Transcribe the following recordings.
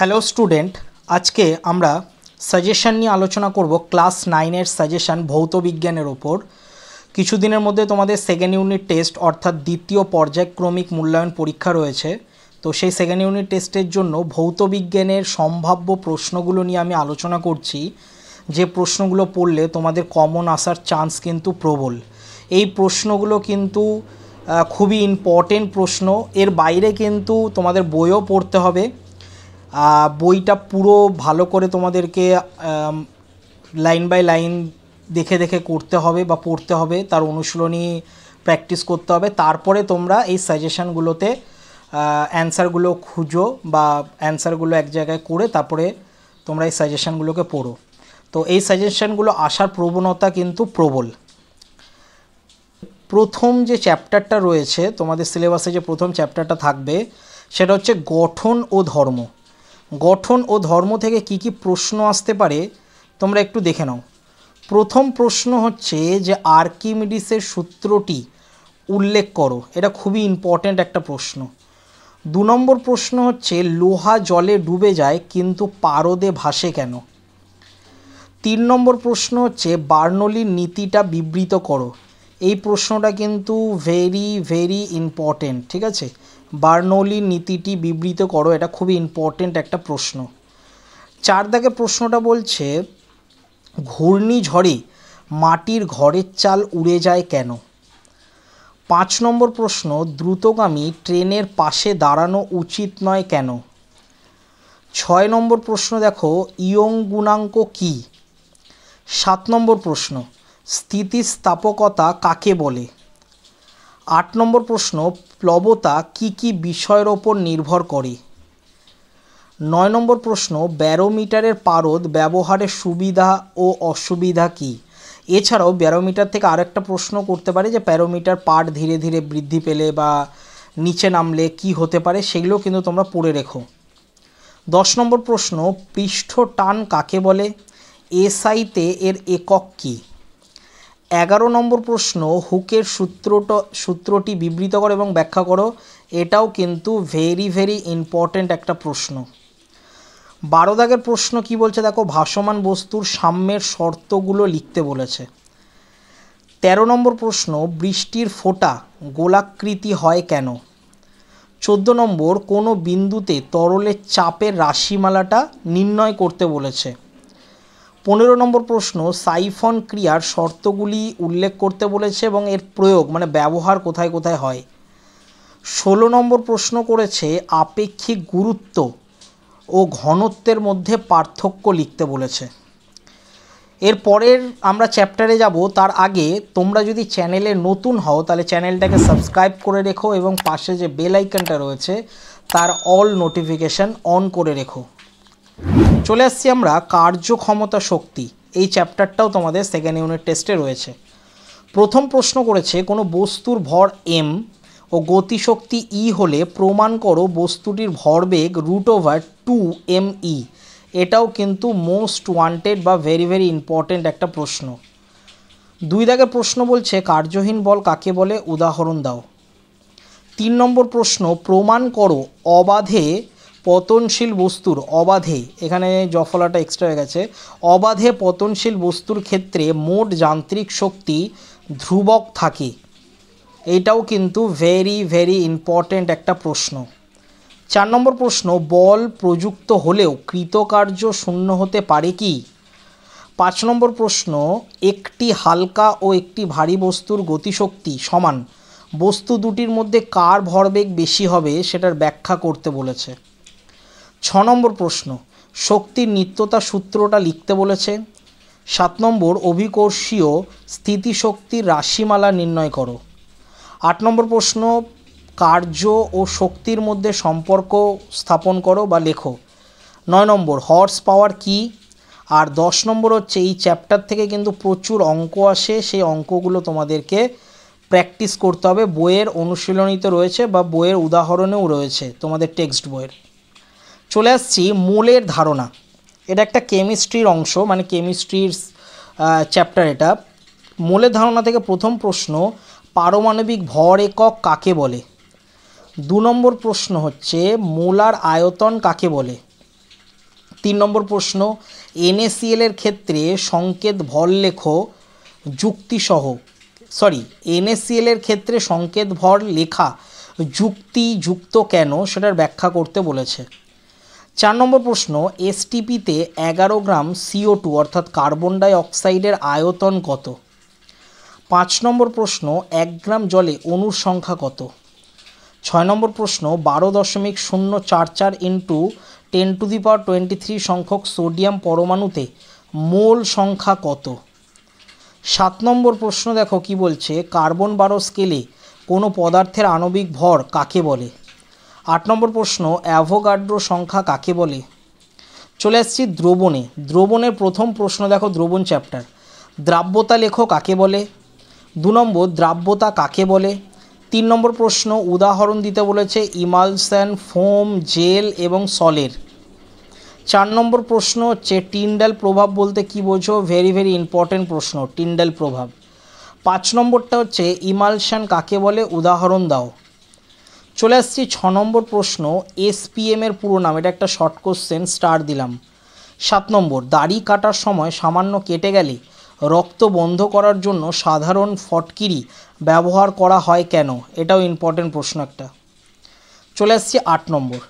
hello student আজকে আমরা suggestion নিয়ে আলোচনা করব ক্লাস নাইনের সাজেশন ভৌত বিজ্ঞানের ওপর কিছুদিনের মধ্যে তোমাদের সেকেন্ড ইউনিট টেস্ট অর্থাৎ দ্বিতীয় পর্যায়ক্রমিক মূল্যায়ন পরীক্ষা রয়েছে তো সেই সেকেন্ড ইউনিট টেস্টের জন্য ভৌত বিজ্ঞানের সম্ভাব্য প্রশ্নগুলো নিয়ে আমি আলোচনা করছি যে প্রশ্নগুলো পড়লে তোমাদের কমন আসার চান্স কিন্তু প্রবল এই প্রশ্নগুলো কিন্তু খুবই ইম্পর্টেন্ট প্রশ্ন এর বাইরে কিন্তু তোমাদের বইও পড়তে হবে বইটা পুরো ভালো করে তোমাদেরকে লাইন বাই লাইন দেখে দেখে করতে হবে বা পড়তে হবে তার অনুশীলনী প্র্যাকটিস করতে হবে তারপরে তোমরা এই সাজেশানগুলোতে অ্যান্সারগুলো খুঁজো বা অ্যান্সারগুলো এক জায়গায় করে তারপরে তোমরা এই সাজেশানগুলোকে পড়ো তো এই সাজেশানগুলো আসার প্রবণতা কিন্তু প্রবল প্রথম যে চ্যাপ্টারটা রয়েছে তোমাদের সিলেবাসে যে প্রথম চ্যাপ্টারটা থাকবে সেটা হচ্ছে গঠন ও ধর্ম গঠন ও ধর্ম থেকে কি কি প্রশ্ন আসতে পারে তোমরা একটু দেখে নাও প্রথম প্রশ্ন হচ্ছে যে আর্কিমিডিসের সূত্রটি উল্লেখ করো এটা খুবই ইম্পর্ট্যান্ট একটা প্রশ্ন দু নম্বর প্রশ্ন হচ্ছে লোহা জলে ডুবে যায় কিন্তু পারদে ভাসে কেন তিন নম্বর প্রশ্ন হচ্ছে বার্নলির নীতিটা বিবৃত করো এই প্রশ্নটা কিন্তু ভেরি ভেরি ইম্পর্টেন্ট ঠিক আছে বার্নৌলির নীতিটি বিবৃত করো এটা খুবই ইম্পর্টেন্ট একটা প্রশ্ন চার দাগে প্রশ্নটা বলছে ঘূর্ণিঝড়ে মাটির ঘরের চাল উড়ে যায় কেন পাঁচ নম্বর প্রশ্ন দ্রুতগামী ট্রেনের পাশে দাঁড়ানো উচিত নয় কেন ছয় নম্বর প্রশ্ন দেখো ইয়ং গুণাঙ্ক কি সাত নম্বর প্রশ্ন স্থিতিস্থাপকতা কাকে বলে আট নম্বর প্রশ্ন প্লবতা কি কি বিষয়ের ওপর নির্ভর করে নয় নম্বর প্রশ্ন ব্যারোমিটারের পারদ ব্যবহারের সুবিধা ও অসুবিধা কি এছাড়াও ব্যারোমিটার থেকে আরেকটা প্রশ্ন করতে পারে যে প্যারোমিটার পাট ধীরে ধীরে বৃদ্ধি পেলে বা নিচে নামলে কি হতে পারে সেগুলো কিন্তু তোমরা পড়ে রেখো দশ নম্বর প্রশ্ন পৃষ্ঠ টান কাকে বলে এসআইতে এর একক কী এগারো নম্বর প্রশ্ন হুকের সূত্রটা সূত্রটি বিবৃত করো এবং ব্যাখ্যা করো এটাও কিন্তু ভেরি ভেরি ইম্পর্ট্যান্ট একটা প্রশ্ন বারো দাগের প্রশ্ন কি বলছে দেখো ভাসমান বস্তুর সাম্যের শর্তগুলো লিখতে বলেছে তেরো নম্বর প্রশ্ন বৃষ্টির ফোঁটা গোলাকৃতি হয় কেন চোদ্দো নম্বর কোনো বিন্দুতে তরলের চাপের রাশিমালাটা নির্ণয় করতে বলেছে পনেরো নম্বর প্রশ্ন সাইফন ক্রিয়ার শর্তগুলি উল্লেখ করতে বলেছে এবং এর প্রয়োগ মানে ব্যবহার কোথায় কোথায় হয় ষোলো নম্বর প্রশ্ন করেছে আপেক্ষিক গুরুত্ব ও ঘনত্বের মধ্যে পার্থক্য লিখতে বলেছে এর পরের আমরা চ্যাপ্টারে যাব তার আগে তোমরা যদি চ্যানেলে নতুন হও তাহলে চ্যানেলটাকে সাবস্ক্রাইব করে রেখো এবং পাশে যে বেল আইকনটা রয়েছে তার অল নোটিফিকেশান অন করে রেখো চলে আসছি আমরা কার্যক্ষমতা শক্তি এই চ্যাপ্টারটাও তোমাদের সেকেন্ড ইউনিট টেস্টে রয়েছে প্রথম প্রশ্ন করেছে কোনো বস্তুর ভর এম ও গতিশক্তি ই e হলে প্রমাণ করো বস্তুটির ভরবেগ root over two M E এটাও কিন্তু মোস্ট ওয়ান্টেড বা ভেরি ভেরি ইম্পর্টেন্ট একটা প্রশ্ন দুই দাগের প্রশ্ন বলছে কার্যহীন বল কাকে বলে উদাহরণ দাও তিন নম্বর প্রশ্ন প্রমাণ করো অবাধে পতনশীল বস্তুর অবাধে এখানে জফলাটা এক্সট্রা হয়ে গেছে অবাধে পতনশীল বস্তুর ক্ষেত্রে মোট যান্ত্রিক শক্তি ধ্রুবক থাকে এটাও কিন্তু ভেরি ভেরি ইম্পর্ট্যান্ট একটা প্রশ্ন চার নম্বর প্রশ্ন বল প্রযুক্ত হলেও কৃতকার্য শূন্য হতে পারে কি পাঁচ নম্বর প্রশ্ন একটি হালকা ও একটি ভারী বস্তুর গতিশক্তি সমান বস্তু দুটির মধ্যে কার ভরবেগ বেশি হবে সেটার ব্যাখ্যা করতে বলেছে ছ নম্বর প্রশ্ন শক্তির নিত্যতা সূত্রটা লিখতে বলেছে সাত নম্বর অভিকর্ষীয় স্থিতিশক্তির রাশিমালা নির্ণয় করো আট নম্বর প্রশ্ন কার্য ও শক্তির মধ্যে সম্পর্ক স্থাপন করো বা লেখো নয় নম্বর হর্স পাওয়ার কি আর দশ নম্বর হচ্ছে এই চ্যাপ্টার থেকে কিন্তু প্রচুর অঙ্ক আসে সেই অঙ্কগুলো তোমাদেরকে প্র্যাকটিস করতে হবে বইয়ের অনুশীলনীতে রয়েছে বা বইয়ের উদাহরণেও রয়েছে তোমাদের টেক্সট বইয়ের চলে আসছি মোলের ধারণা এটা একটা কেমিস্ট্রির অংশ মানে কেমিস্ট্রির চ্যাপ্টার এটা মোলের ধারণা থেকে প্রথম প্রশ্ন পারমাণবিক ভর একক কাকে বলে দু নম্বর প্রশ্ন হচ্ছে মোলার আয়তন কাকে বলে তিন নম্বর প্রশ্ন এনএসিএল এর ক্ষেত্রে সংকেত ভর লেখো যুক্তিসহ সরি এনএসিএল এর ক্ষেত্রে সংকেত ভর লেখা যুক্তি যুক্ত কেন সেটার ব্যাখ্যা করতে বলেছে চার নম্বর প্রশ্ন এসটিপিতে এগারো গ্রাম সিও টু অর্থাৎ কার্বন ডাই অক্সাইডের আয়তন কত পাঁচ নম্বর প্রশ্ন এক গ্রাম জলে অণুর সংখ্যা কত ছয় নম্বর প্রশ্ন বারো দশমিক শূন্য চার চার into ten to the power twenty three সংখ্যক সোডিয়াম পরমাণুতে মোল সংখ্যা কত সাত নম্বর প্রশ্ন দেখো কি বলছে কার্বন বারো স্কেলে কোনো পদার্থের আণবিক ভর কাকে বলে আট নম্বর প্রশ্ন অ্যাভোগাড্রো সংখ্যা কাকে বলে চলে আসছি দ্রবণে দ্রবণের প্রথম প্রশ্ন দেখো দ্রবণ চ্যাপ্টার দ্রাব্যতা লেখো কাকে বলে দু নম্বর দ্রাব্যতা কাকে বলে তিন নম্বর প্রশ্ন উদাহরণ দিতে বলেছে ইমালসান ফোম জেল এবং সলের চার নম্বর প্রশ্ন হচ্ছে টিন্ডাল প্রভাব বলতে কি বোঝো ভেরি ভেরি ইম্পর্ট্যান্ট প্রশ্ন টিন্ডাল প্রভাব পাঁচ নম্বরটা হচ্ছে ইমালশান কাকে বলে উদাহরণ দাও চলে আসছি ছ নম্বর প্রশ্ন এসপিএম এর পুরো নাম এটা একটা শর্ট কোশ্চেন স্টার দিলাম সাত নম্বর দাড়ি কাটার সময় সামান্য কেটে গেলে রক্ত বন্ধ করার জন্য সাধারণ ফটকিরি ব্যবহার করা হয় কেন এটাও ইম্পর্টেন্ট প্রশ্ন একটা চলে আসছি আট নম্বর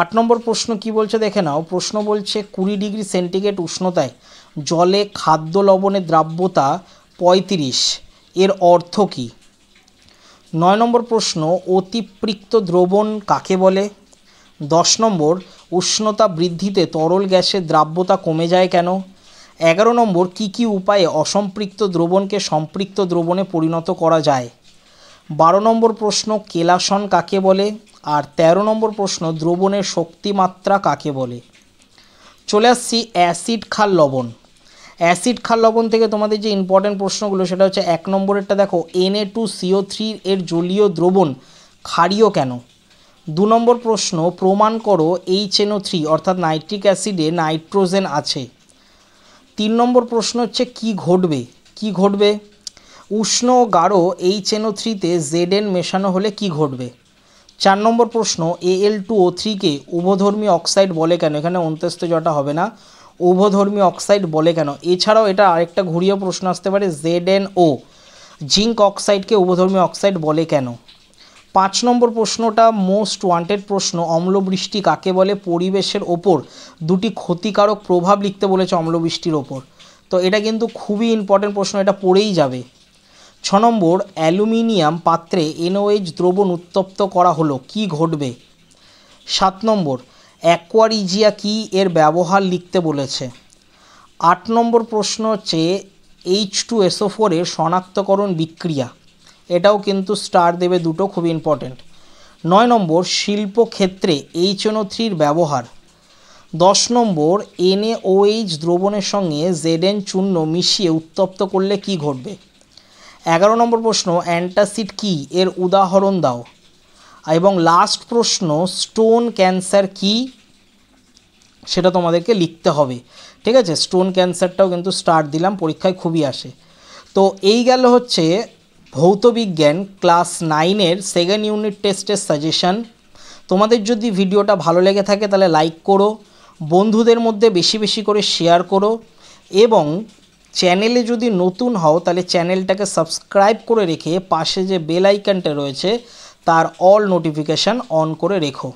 আট নম্বর প্রশ্ন কি বলছে দেখে নাও প্রশ্ন বলছে কুড়ি ডিগ্রি সেন্টিগ্রেড উষ্ণতায় জলে খাদ্য লবণের দ্রাব্যতা পঁয়ত্রিশ এর অর্থ কী নয় নম্বর প্রশ্ন অতিপ্রিক্ত দ্রবণ কাকে বলে দশ নম্বর উষ্ণতা বৃদ্ধিতে তরল গ্যাসের দ্রাব্যতা কমে যায় কেন এগারো নম্বর কি কি উপায়ে অসম্পৃক্ত দ্রবণকে সম্পৃক্ত দ্রবণে পরিণত করা যায় বারো নম্বর প্রশ্ন কেলাসন কাকে বলে আর ১৩ নম্বর প্রশ্ন দ্রবণের শক্তিমাত্রা কাকে বলে চলে আসছি অ্যাসিড খাল লবণ অ্যাসিড খাল লবণ থেকে তোমাদের যে ইম্পর্টেন্ট প্রশ্নগুলো সেটা হচ্ছে এক নম্বরেরটা দেখো এনএ টু সিও থ্রি এর জলীয় দ্রবণ ক্ষারীয় কেন দু নম্বর প্রশ্ন প্রমাণ করো এইচ ও থ্রি অর্থাৎ নাইট্রিক অ্যাসিডে নাইট্রোজেন আছে তিন নম্বর প্রশ্ন হচ্ছে কি ঘটবে কি ঘটবে উষ্ণ ও গাঢ় এইচ এনও থ্রিতে জেড এন মেশানো হলে কি ঘটবে চার নম্বর প্রশ্ন এ এল টু ও থ্রিকে উভধর্মী অক্সাইড বলে কেন এখানে অন্তস্থ জটা হবে না উভধর্মী অক্সাইড বলে কেন এছাড়াও এটা আরেকটা ঘুরিয়ে প্রশ্ন আসতে পারে জেড এন ও জিঙ্ক অক্সাইডকে উভধর্মী অক্সাইড বলে কেন পাঁচ নম্বর প্রশ্নটা মোস্ট ওয়ান্টেড প্রশ্ন অম্লবৃষ্টি কাকে বলে পরিবেশের ওপর দুটি ক্ষতিকারক প্রভাব লিখতে বলেছে অম্লবৃষ্টির ওপর তো এটা কিন্তু খুবই ইম্পর্টেন্ট প্রশ্ন এটা পড়েই যাবে ছ নম্বর অ্যালুমিনিয়াম পাত্রে এনওএইচ দ্রবণ উত্তপ্ত করা হলো কি ঘটবে সাত নম্বর অ্যাকোয়ারিজিয়া কি এর ব্যবহার লিখতে বলেছে আট নম্বর প্রশ্ন হচ্ছে এইচ টু এসও ফোরের শনাক্তকরণ বিক্রিয়া এটাও কিন্তু স্টার দেবে দুটো খুব ইম্পর্টেন্ট নয় নম্বর শিল্পক্ষেত্রে এইচ ও থ্রির ব্যবহার দশ নম্বর এনএওএইচ দ্রবণের সঙ্গে জেডেন চূর্ণ মিশিয়ে উত্তপ্ত করলে কি ঘটবে এগারো নম্বর প্রশ্ন অ্যান্টাসিড কি এর উদাহরণ দাও এবং লাস্ট প্রশ্ন স্টোন ক্যান্সার কি সেটা তোমাদেরকে লিখতে হবে ঠিক আছে স্টোন ক্যান্সারটাও কিন্তু স্টার্ট দিলাম পরীক্ষায় খুবই আসে তো এই গেল হচ্ছে ভৌতবিজ্ঞান ক্লাস নাইনের সেকেন্ড ইউনিট টেস্টের সাজেশান তোমাদের যদি ভিডিওটা ভালো লেগে থাকে তাহলে লাইক করো বন্ধুদের মধ্যে বেশি বেশি করে শেয়ার করো এবং চ্যানেলে যদি নতুন হও তাহলে চ্যানেলটাকে সাবস্ক্রাইব করে রেখে পাশে যে বেল আইকনটা রয়েছে তার অল নোটিফিকেশান অন করে রেখো